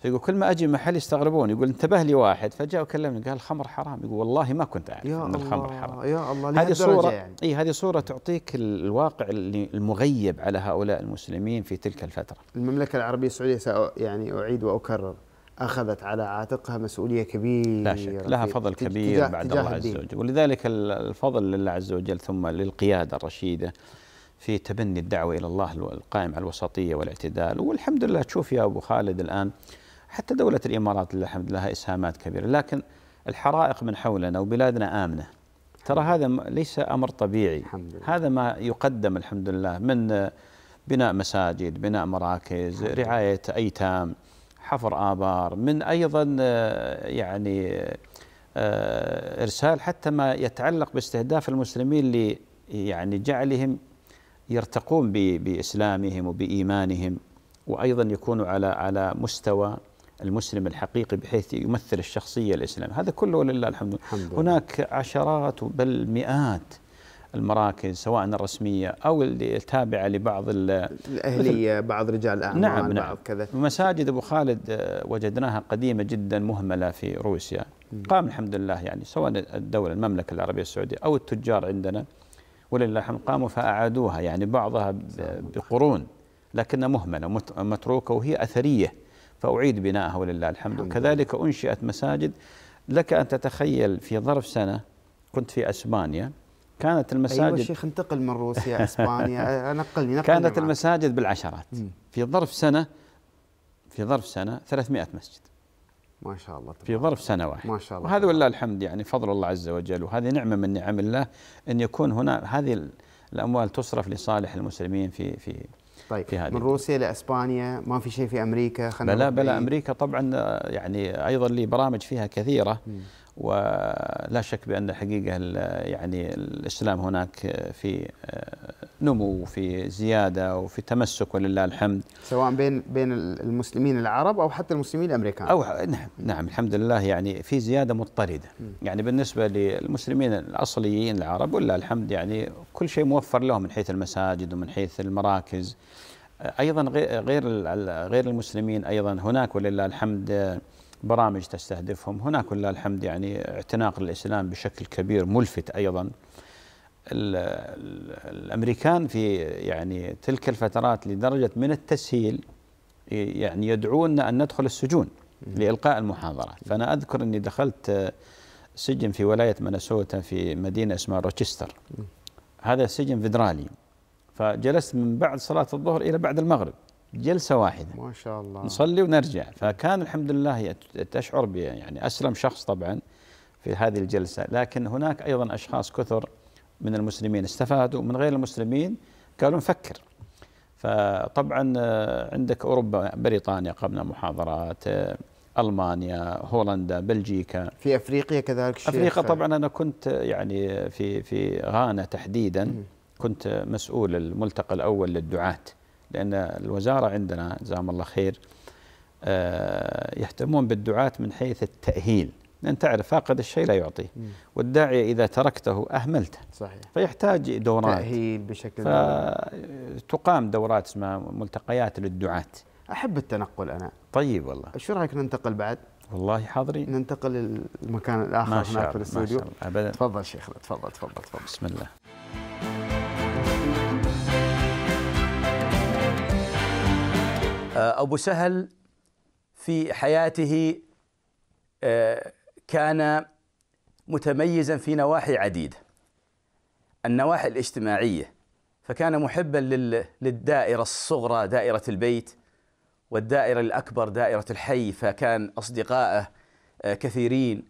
فيقول كل ما أجي محل يستغربون يقول انتبه لي واحد فجاء وكلمني قال الخمر حرام يقول والله ما كنت أعرف أن الخمر حرام يا الله هذه صورة يعني. إي هذه صورة تعطيك الواقع المغيب على هؤلاء المسلمين في تلك الفترة المملكة العربية السعودية يعني أعيد وأكرر اخذت على عاتقها مسؤوليه كبيره لا شك لها فضل كبير تجاه بعد تجاه الله عز وجل ولذلك الفضل لله عز وجل ثم للقياده الرشيده في تبني الدعوه الى الله القائم على الوسطيه والاعتدال والحمد لله تشوف يا ابو خالد الان حتى دوله الامارات لله الحمد لها اسهامات كبيره لكن الحرائق من حولنا وبلادنا امنه ترى هذا ليس امر طبيعي الحمد لله. هذا ما يقدم الحمد لله من بناء مساجد بناء مراكز رعايه ايتام حفر آبار من أيضا آه، يعني آه، إرسال حتى ما يتعلق باستهداف المسلمين ل يعني جعلهم يرتقون بإسلامهم وبإيمانهم وأيضا يكونوا على على مستوى المسلم الحقيقي بحيث يمثل الشخصية الإسلامية هذا كله ولله الحمد, الحمد هناك عشرات بل مئات المراكز سواء الرسمية أو التابعة لبعض الأهلية بعض رجال الأعمال نعم نعم بعض كذا مساجد أبو خالد آه، وجدناها قديمة جدا مهملة في روسيا قام الحمد لله يعني سواء الدولة المملكة العربية السعودية أو التجار عندنا ولله الحمد قاموا فأعادوها يعني بعضها بقرون لكنها مهملة متروكة وهي أثرية فأعيد بنائها ولله الحمد وكذلك أنشئت مساجد لك أن تتخيل في ظرف سنة كنت في أسبانيا كانت أيوة المساجد أيوة شيخ انتقل من روسيا اسبانيا نقلني نقلني كانت معك. المساجد بالعشرات في ظرف سنه في ظرف سنه 300 مسجد ما شاء الله في ظرف سنه واحده ما شاء الله وهذا ولله الحمد يعني فضل الله عز وجل وهذه نعمه من نعم الله ان يكون هنا هذه الاموال تصرف لصالح المسلمين في في طيب في هذه من روسيا لاسبانيا ما في شيء في امريكا خلينا بلا بلا إيه؟ امريكا طبعا آه، يعني ايضا لي برامج فيها كثيره م. ولا شك بأن الحقيقه يعني الإسلام هناك في آه، نمو وفي زيادة وفي تمسك ولله الحمد سواء بين بين المسلمين العرب أو حتى المسلمين الأمريكان أو نعم نعم الحمد لله يعني في زيادة مضطردة يعني بالنسبة للمسلمين الأصليين العرب ولله الحمد يعني كل شيء موفر لهم من حيث المساجد ومن حيث المراكز أيضا غير غير المسلمين أيضا هناك ولله الحمد برامج تستهدفهم هناك ولله الحمد يعني اعتناق الإسلام بشكل كبير ملفت أيضا الأمريكان في يعني تلك الفترات لدرجة من التسهيل يعني يدعونا أن ندخل السجون لإلقاء المحاضرات فأنا أذكر أني دخلت سجن في ولاية مينيسوتا في مدينة اسمها روتشستر هذا سجن فيدرالي فجلست من بعد صلاة الظهر إلى بعد المغرب جلسه واحده ما شاء الله نصلي ونرجع فكان الحمد لله تشعر يعني اسلم شخص طبعا في هذه الجلسه لكن هناك ايضا اشخاص كثر من المسلمين استفادوا من غير المسلمين قالوا نفكر فطبعا آه، عندك اوروبا بريطانيا قمنا محاضرات آه، المانيا هولندا بلجيكا في افريقيا كذلك افريقيا طبعا انا كنت آه، يعني في في غانا تحديدا كنت مسؤول الملتقى الاول للدعاه لأن الوزارة عندنا جزاهم الله خير آه، يهتمون بالدعاة من حيث التأهيل لأن تعرف فاقد الشيء لا يعطيه والداعية إذا تركته أهملته صحيح فيحتاج دورات تأهيل بشكل فتقام دورات اسمها ملتقيات للدعاة أحب التنقل أنا طيب والله شو رأيك ننتقل بعد؟ والله حاضرين ننتقل للمكان الآخر هناك في الاستوديو ما أبدا تفضل شيخنا تفضل تفضل تفضل بسم الله آه، أبو سهل في حياته آه، كان متميزا في نواحي عديدة النواحي الاجتماعية فكان محبا للدائرة الصغرى دائرة البيت والدائرة الأكبر دائرة الحي فكان أصدقائه آه، كثيرين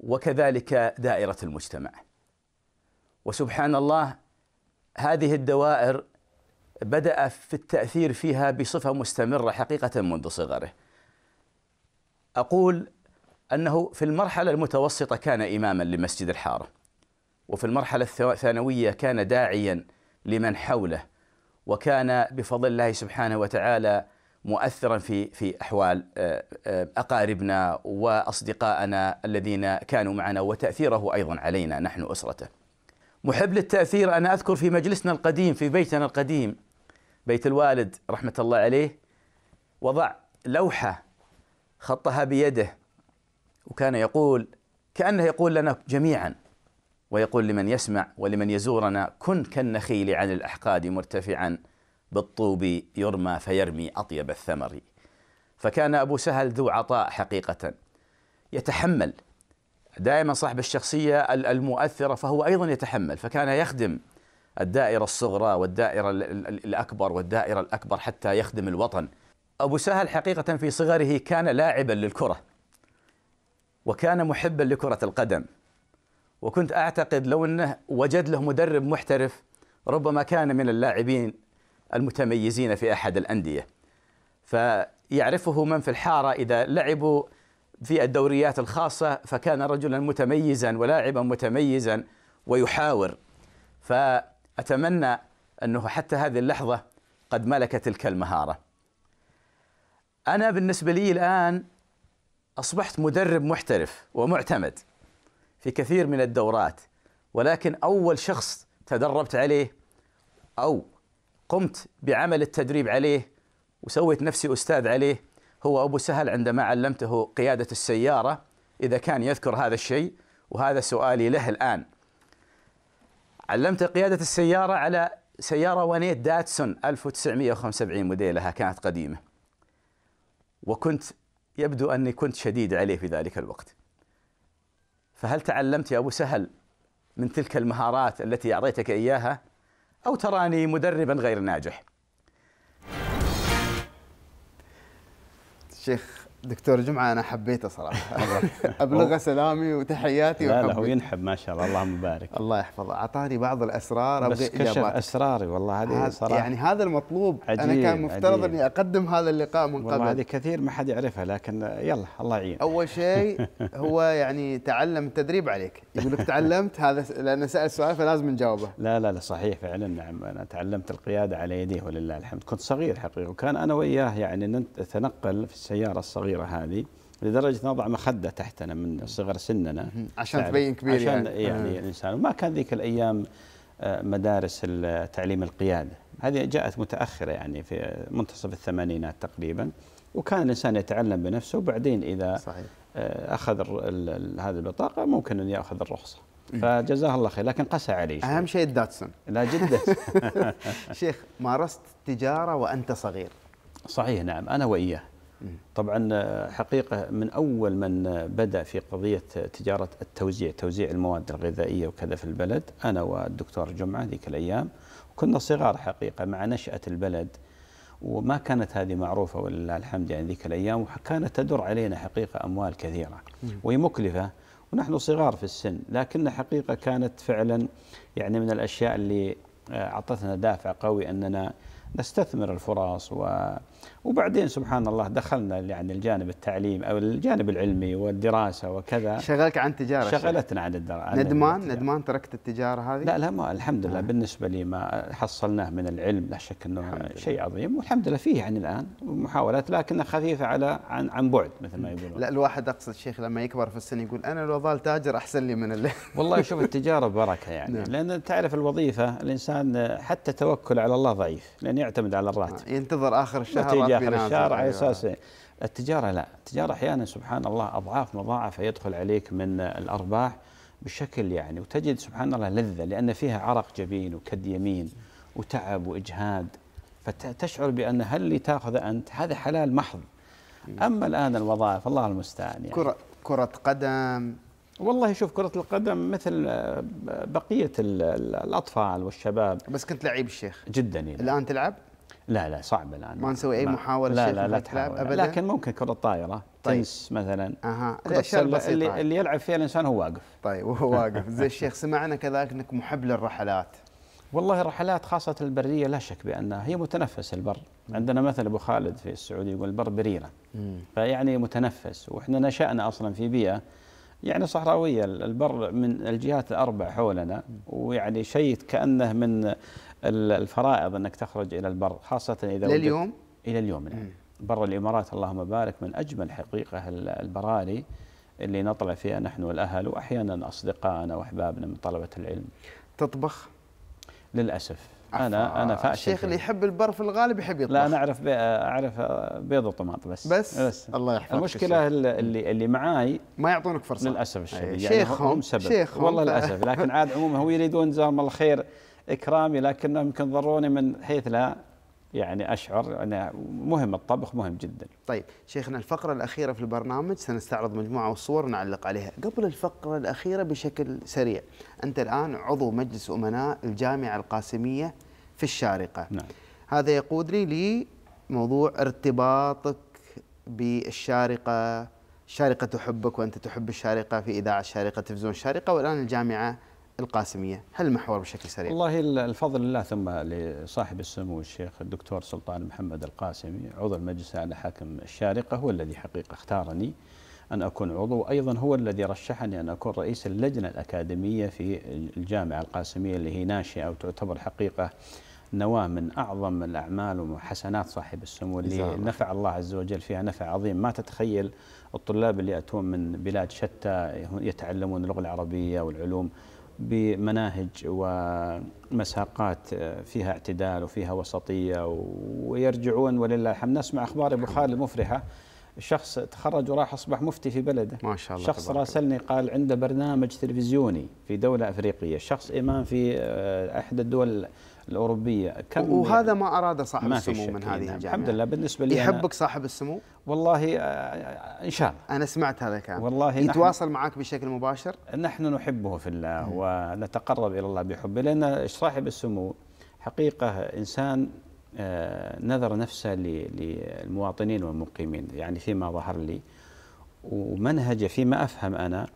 وكذلك دائرة المجتمع وسبحان الله هذه الدوائر بدأ في التأثير فيها بصفة مستمرة حقيقة منذ صغره أقول أنه في المرحلة المتوسطة كان إماما لمسجد الحارة وفي المرحلة الثانوية كان داعيا لمن حوله وكان بفضل الله سبحانه وتعالى مؤثرا في في احوال آه، آه، اقاربنا واصدقائنا الذين كانوا معنا وتاثيره ايضا علينا نحن اسرته. محب للتاثير انا اذكر في مجلسنا القديم في بيتنا القديم بيت الوالد رحمة الله عليه وضع لوحة خطها بيده وكان يقول كأنه يقول لنا جميعا ويقول لمن يسمع ولمن يزورنا كن كالنخيل عن الأحقاد مرتفعا بالطوب يرمى فيرمي أطيب الثمر فكان أبو سهل ذو عطاء حقيقة يتحمل دائما صاحب الشخصية المؤثرة فهو أيضا يتحمل فكان يخدم الدائرة الصغرى والدائرة الأكبر والدائرة الأكبر حتى يخدم الوطن أبو سهل حقيقة في صغره كان لاعبا للكرة وكان محبا لكرة القدم وكنت أعتقد لو أنه وجد له مدرب محترف ربما كان من اللاعبين المتميزين في أحد الأندية فيعرفه من في الحارة إذا لعبوا في الدوريات الخاصة فكان رجلا متميزا ولاعبا متميزا ويحاور ف أتمنى أنه حتى هذه اللحظة قد ملك تلك المهارة أنا بالنسبة لي الآن أصبحت مدرب محترف ومعتمد في كثير من الدورات ولكن أول شخص تدربت عليه أو قمت بعمل التدريب عليه وسويت نفسي أستاذ عليه هو أبو سهل عندما علمته قيادة السيارة إذا كان يذكر هذا الشيء وهذا سؤالي له الآن علمت قيادة السيارة على سيارة ونيت داتسون 1975 موديلها كانت قديمة وكنت يبدو أني كنت شديد عليه في ذلك الوقت فهل تعلمت يا أبو سهل من تلك المهارات التي أعطيتك إياها أو تراني مدربا غير ناجح شيخ دكتور جمعه انا حبيته صراحه ابلغه سلامي وتحياتي لا لا هو ينحب ما شاء الله اللهم بارك الله يحفظه اعطاني بعض الاسرار بس كشف إجابات. اسراري والله هذه صراحه يعني هذا المطلوب عجيب انا كان مفترض اني اقدم هذا اللقاء من قبل والله هذه كثير ما حد يعرفها لكن يلا الله يعين اول شيء هو يعني تعلم التدريب عليك يقول لك تعلمت هذا لانه سال سؤال فلازم نجاوبه لا لا لا صحيح فعلا نعم انا تعلمت القياده على يديه ولله الحمد كنت صغير حقيقه وكان انا وياه يعني نتنقل في السياره الصغيره الصغيره هذه لدرجه نضع مخده تحتنا من صغر سننا عشان تبين كبير عشان يعني, يعني الانسان وما كان ذيك الايام آه، مدارس تعليم القياده هذه جاءت متاخره يعني في منتصف الثمانينات تقريبا وكان الانسان يتعلم بنفسه وبعدين اذا صحيح. آه، اخذ هذه البطاقه ممكن ان ياخذ الرخصه فجزاه الله خير لكن قسى علي شوي. اهم شيء الداتسون لا جدا شيخ مارست تجاره وانت صغير صحيح نعم انا واياه طبعا آه، حقيقة من أول من آه، بدأ في قضية آه، تجارة التوزيع توزيع المواد الغذائية وكذا في البلد أنا والدكتور جمعة ذيك الأيام كنا صغار حقيقة مع نشأة البلد وما كانت هذه معروفة ولله الحمد يعني ذيك الأيام وكانت تدر علينا حقيقة أموال كثيرة وهي مكلفة ونحن صغار في السن لكن حقيقة كانت فعلا يعني من الأشياء اللي أعطتنا دافع قوي أننا نستثمر الفرص و وبعدين سبحان الله دخلنا يعني الجانب التعليم او الجانب العلمي والدراسه وكذا شغلك عن التجاره شغلتنا عن الدراسه ندمان ندمان تركت التجاره هذه؟ لا لا ما الحمد لله آه. بالنسبه لي ما حصلناه من العلم لا شك انه شيء عظيم والحمد لله فيه يعني الان محاولات لكنها خفيفه على عن عن بعد مثل ما يقولون لا الواحد اقصد الشيخ لما يكبر في السن يقول انا لو ظل تاجر احسن لي من اللي والله شوف التجاره بركه يعني نعم. لان تعرف الوظيفه الانسان حتى توكل على الله ضعيف لان يعتمد على الراتب آه. ينتظر اخر الشهر تيجي اخر الشهر على اساس إيه؟ التجاره لا، التجاره احيانا سبحان الله اضعاف مضاعفه يدخل عليك من الارباح بشكل يعني وتجد سبحان الله لذه لان فيها عرق جبين وكد يمين وتعب واجهاد فتشعر بان هل اللي تاخذه انت هذا حلال محض. اما الان الوظائف الله المستعان يعني كره كره قدم والله شوف كرة القدم مثل آه، بقية الأطفال والشباب بس كنت لعيب الشيخ جدا يعني. الآن تلعب؟ لا لا صعب الان ما نسوي اي محاوله لا لا لا, لا ابدا لكن ممكن كره طايره طيب. تنس مثلا اها الاشياء البسيطه اللي, اللي يلعب فيها الانسان هو واقف طيب وهو واقف زي الشيخ سمعنا كذلك انك محب للرحلات والله الرحلات خاصة البرية لا شك بأنها هي متنفس البر عندنا مثل أبو خالد في السعودية يقول البر بريرة فيعني متنفس وإحنا نشأنا أصلا في بيئة يعني صحراوية البر من الجهات الأربع حولنا ويعني شيء كأنه من الفرائض انك تخرج الى البر خاصه اذا الى اليوم الى اليوم نعم بر الامارات اللهم بارك من اجمل حقيقه البراري اللي نطلع فيها نحن والاهل واحيانا اصدقائنا واحبابنا من طلبه العلم تطبخ للاسف انا انا فاشل الشيخ اللي يحب البر في الغالب يحب يطبخ لا انا اعرف بي اعرف بيض وطماط بس بس, بس الله يحفظك المشكله اللي اللي معاي ما يعطونك فرصه للاسف الشديد يعني شيخهم هم سبب شيخهم والله للاسف لكن عاد عموما هو يريدون جزاهم الله خير إكرامي لكنهم يمكن ضروني من حيث لا يعني أشعر أنا مهم الطبخ مهم جدا طيب شيخنا الفقرة الأخيرة في البرنامج سنستعرض مجموعة الصور ونعلق عليها قبل الفقرة الأخيرة بشكل سريع أنت الآن عضو مجلس أمناء الجامعة القاسمية في الشارقة نعم. هذا يقودني لموضوع ارتباطك بالشارقة الشارقة تحبك وأنت تحب الشارقة في إذاعة الشارقة تلفزيون الشارقة والآن الجامعة القاسمية هل المحور بشكل سريع؟ والله الفضل لله ثم لصاحب السمو الشيخ الدكتور سلطان محمد القاسمي عضو المجلس على حاكم الشارقة هو الذي حقيقة اختارني أن أكون عضو أيضا هو الذي رشحني أن أكون رئيس اللجنة الأكاديمية في الجامعة القاسمية اللي هي ناشئة وتعتبر حقيقة نواه من أعظم الأعمال وحسنات صاحب السمو اللي نفع الله عز وجل فيها نفع عظيم ما تتخيل الطلاب اللي يأتون من بلاد شتى يتعلمون اللغة العربية والعلوم بمناهج ومساقات فيها اعتدال وفيها وسطيه ويرجعون ولله الحمد نسمع اخبار ابو خالد المفرحه شخص تخرج وراح اصبح مفتي في بلده ما شاء الله شخص راسلني قال عنده برنامج تلفزيوني في دوله افريقيه شخص امام في آه، احدى الدول الاوروبيه كم وهذا ما اراده صاحب السمو من إيه، هذه نعم. الجامعه الحمد لله بالنسبه لي يحبك صاحب السمو والله آه، آه، ان شاء الله انا سمعت هذا الكلام والله يتواصل معك بشكل مباشر نحن نحبه في الله ونتقرب الى الله بحبه لان صاحب السمو حقيقه انسان آه، نذر نفسه للمواطنين والمقيمين يعني فيما ظهر لي ومنهجه فيما افهم انا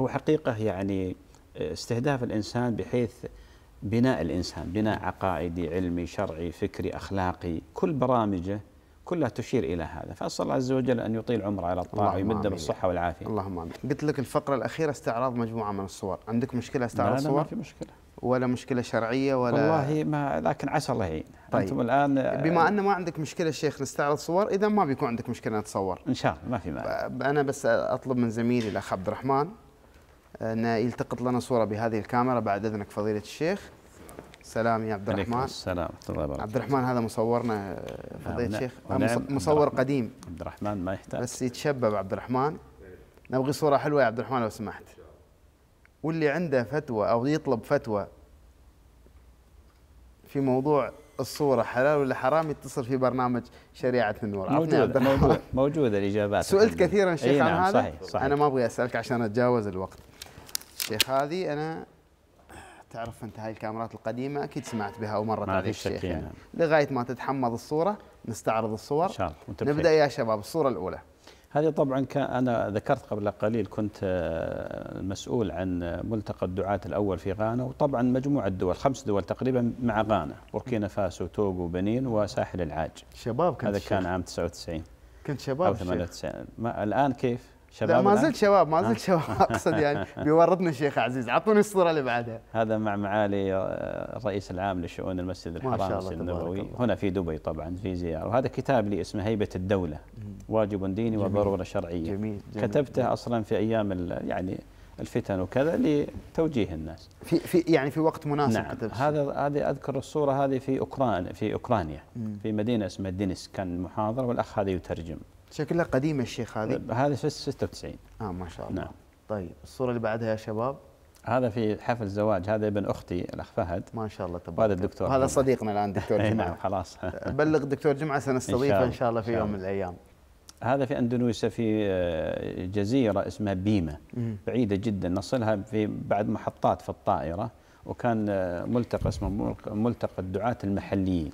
هو حقيقه يعني استهداف الانسان بحيث بناء الإنسان بناء عقائدي علمي شرعي فكري أخلاقي كل برامجه كلها تشير إلى هذا فأسأل الله عز وجل أن يطيل عمره على الطاعة ويمده بالصحة والعافية اللهم آمين قلت لك الفقرة الأخيرة استعراض مجموعة من الصور عندك مشكلة استعراض لا صور؟ لا ما في مشكلة ولا مشكلة شرعية ولا والله ما لكن عسى الله يعين طيب. أنتم الآن بما أن ما عندك مشكلة شيخ نستعرض صور إذا ما بيكون عندك مشكلة نتصور إن شاء الله ما في مانع أنا بس أطلب من زميلي الأخ عبد الرحمن أن يلتقط لنا صورة بهذه الكاميرا بعد إذنك فضيلة الشيخ سلام يا عبد الرحمن السلام الله وبركاته عبد الرحمن هذا مصورنا فضيلة نعم، الشيخ نعم، نعم، مصور قديم عبد الرحمن ما يحتاج بس يتشبب عبد الرحمن نبغي صورة حلوة يا عبد الرحمن لو سمحت واللي عنده فتوى أو يطلب فتوى في موضوع الصورة حلال ولا حرام يتصل في برنامج شريعة النور موجودة موجودة, موجودة الإجابات سئلت كثيرا شيخ عن نعم هذا صحيح صحيح أنا ما أبغي أسألك عشان أتجاوز الوقت شيخ هذه أنا تعرف انت هاي الكاميرات القديمه اكيد سمعت بها ومره تعطيك الشيخ يعني. لغايه ما تتحمض الصوره نستعرض الصور ان شاء الله نبدا يا شباب الصوره الاولى هذه طبعا كان انا ذكرت قبل قليل كنت آه، مسؤول عن ملتقى الدعاة الاول في غانا وطبعا مجموعه دول خمس دول تقريبا مع غانا بوركينا فاسو توغو بنين وساحل العاج شباب كنت هذا كان عام 99 كنت شباب او 98 ما الان كيف؟ شباب لا ما زلت شباب ما زلت آه. شباب اقصد يعني بيورطنا الشيخ عزيز اعطوني الصوره اللي بعدها هذا مع معالي آه، الرئيس العام لشؤون المسجد الحرام المسجد النبوي هنا في دبي طبعا في زياره وهذا كتاب لي اسمه هيبه الدوله واجب ديني وضروره شرعيه جميل, جميل كتبته اصلا في ايام يعني الفتن وكذا لتوجيه الناس في في يعني في وقت مناسب نعم هذا هذه اذكر الصوره هذه في اوكرانيا في اوكرانيا في مدينه اسمها دينيس كان محاضر والاخ هذا يترجم شكلها قديمه الشيخ هذه هذا في 96 اه ما شاء الله نعم طيب الصوره اللي بعدها يا شباب هذا في حفل زواج هذا ابن اختي الاخ فهد ما شاء الله تبارك وهذا الدكتور هذا صديقنا الان دكتور جمعه نعم خلاص بلغ دكتور جمعه سنستضيفه ان شاء الله في يوم من الايام هذا في اندونيسيا في آه، جزيره اسمها بيما بعيده جدا نصلها في بعد محطات في الطائره وكان آه، ملتقى اسمه ملتقى الدعاه المحليين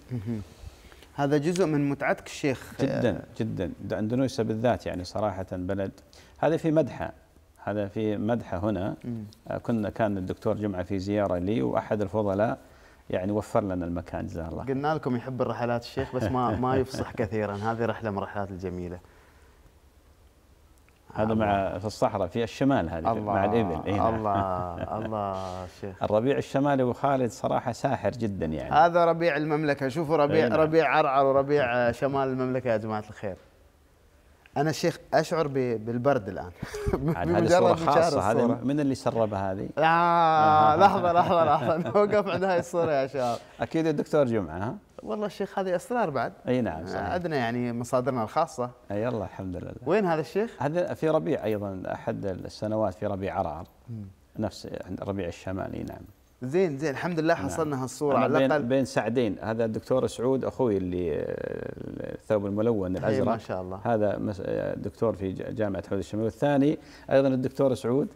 هذا جزء من متعتك الشيخ جدا جدا اندونيسيا بالذات يعني صراحه بلد هذا في مدحه هذا في مدحه هنا آه، كنا كان الدكتور جمعه في زياره لي واحد الفضلاء يعني وفر لنا المكان جزاه الله قلنا لكم يحب الرحلات الشيخ بس ما ما يفصح كثيرا هذه رحله من الرحلات الجميله هذا مع في الصحراء في الشمال هذه الله مع الابل إيه الله الله شيخ الربيع الشمالي ابو خالد صراحه ساحر جدا يعني هذا ربيع المملكه شوفوا ربيع إيه ربيع عرعر وربيع شمال المملكه يا جماعه الخير انا الشيخ اشعر بالبرد الان بمجرد صورة خاصه هذه من اللي سربها هذه؟ لا آه، آه. لحظه لحظه لحظه نوقف عند هاي الصوره يا شباب اكيد الدكتور جمعه ها والله الشيخ هذه اسرار بعد اي نعم صحيح. عندنا يعني مصادرنا الخاصه اي الله الحمد لله وين هذا الشيخ؟ هذا في ربيع ايضا احد السنوات في ربيع عرعر نفس ربيع الشمالي نعم زين زين الحمد لله نعم. حصلنا نعم. هالصوره على الاقل بين, بين سعدين هذا الدكتور سعود اخوي اللي الثوب الملون إيه، الازرق ما شاء الله هذا دكتور في جامعه حدود الشماليه والثاني ايضا الدكتور سعود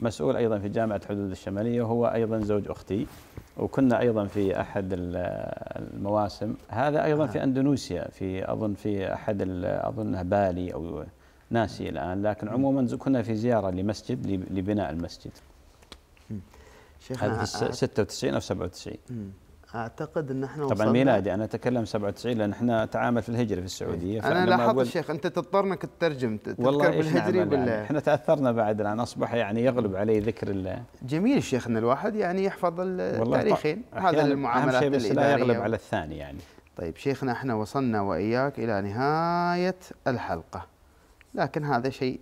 مسؤول ايضا في جامعه حدود الشماليه وهو ايضا زوج اختي وكنا ايضا في احد المواسم هذا ايضا آه. في اندونيسيا في اظن في احد اظنها بالي او ناسي الان لكن عموما كنا في زياره لمسجد لبناء المسجد هذا في 96 او 97 اعتقد ان احنا طبعا ميلادي انا اتكلم 97 لان احنا تعامل في الهجري في السعوديه انا لاحظت شيخ انت تضطر انك تترجم تذكر بالهجري بال يعني؟ احنا تاثرنا بعد الان اصبح يعني يغلب عليه ذكر ال جميل الشيخ ان الواحد يعني يحفظ التاريخين هذا المعاملات أهم بس لا يغلب على الثاني يعني طيب شيخنا احنا وصلنا واياك الى نهايه الحلقه لكن هذا شيء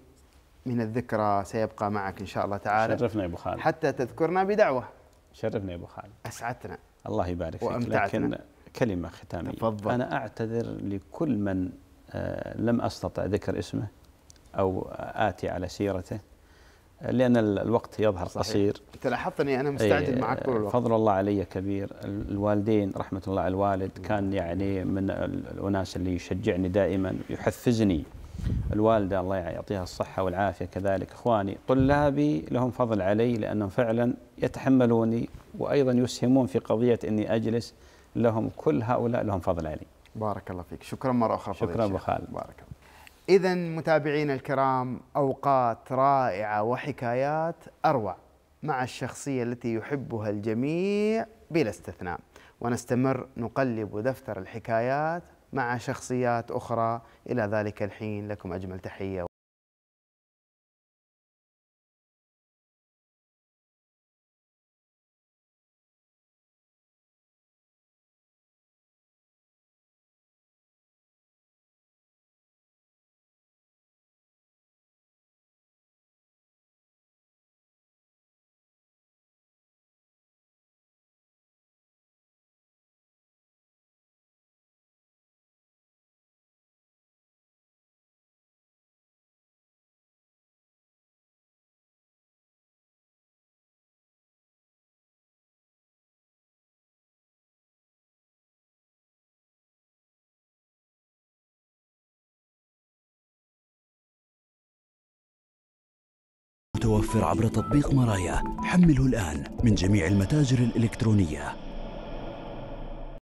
من الذكرى سيبقى معك ان شاء الله تعالى شرفنا يا ابو خالد حتى تذكرنا بدعوه شرفنا يا ابو خالد اسعدتنا الله يبارك فيك وأمتعتنا. لكن كلمة ختامية تفضل. أنا أعتذر لكل من آه، لم أستطع ذكر اسمه أو آتي على سيرته لأن الوقت يظهر صحيح. قصير أنت لاحظت أني أنا مستعجل إيه، معك طول الوقت فضل الله علي كبير الوالدين رحمة الله على الوالد كان يعني من الأناس اللي يشجعني دائما يحفزني الوالدة الله يعطيها الصحة والعافية كذلك إخواني طلابي لهم فضل علي لأنهم فعلا يتحملوني وأيضا يسهمون في قضية أني أجلس لهم كل هؤلاء لهم فضل علي بارك الله فيك شكرا مرة أخرى شكرا أبو خالد بارك الله إذا متابعينا الكرام أوقات رائعة وحكايات أروع مع الشخصية التي يحبها الجميع بلا استثناء ونستمر نقلب دفتر الحكايات مع شخصيات أخرى إلى ذلك الحين لكم أجمل تحية متوفر عبر تطبيق مرايا حمله الآن من جميع المتاجر الإلكترونية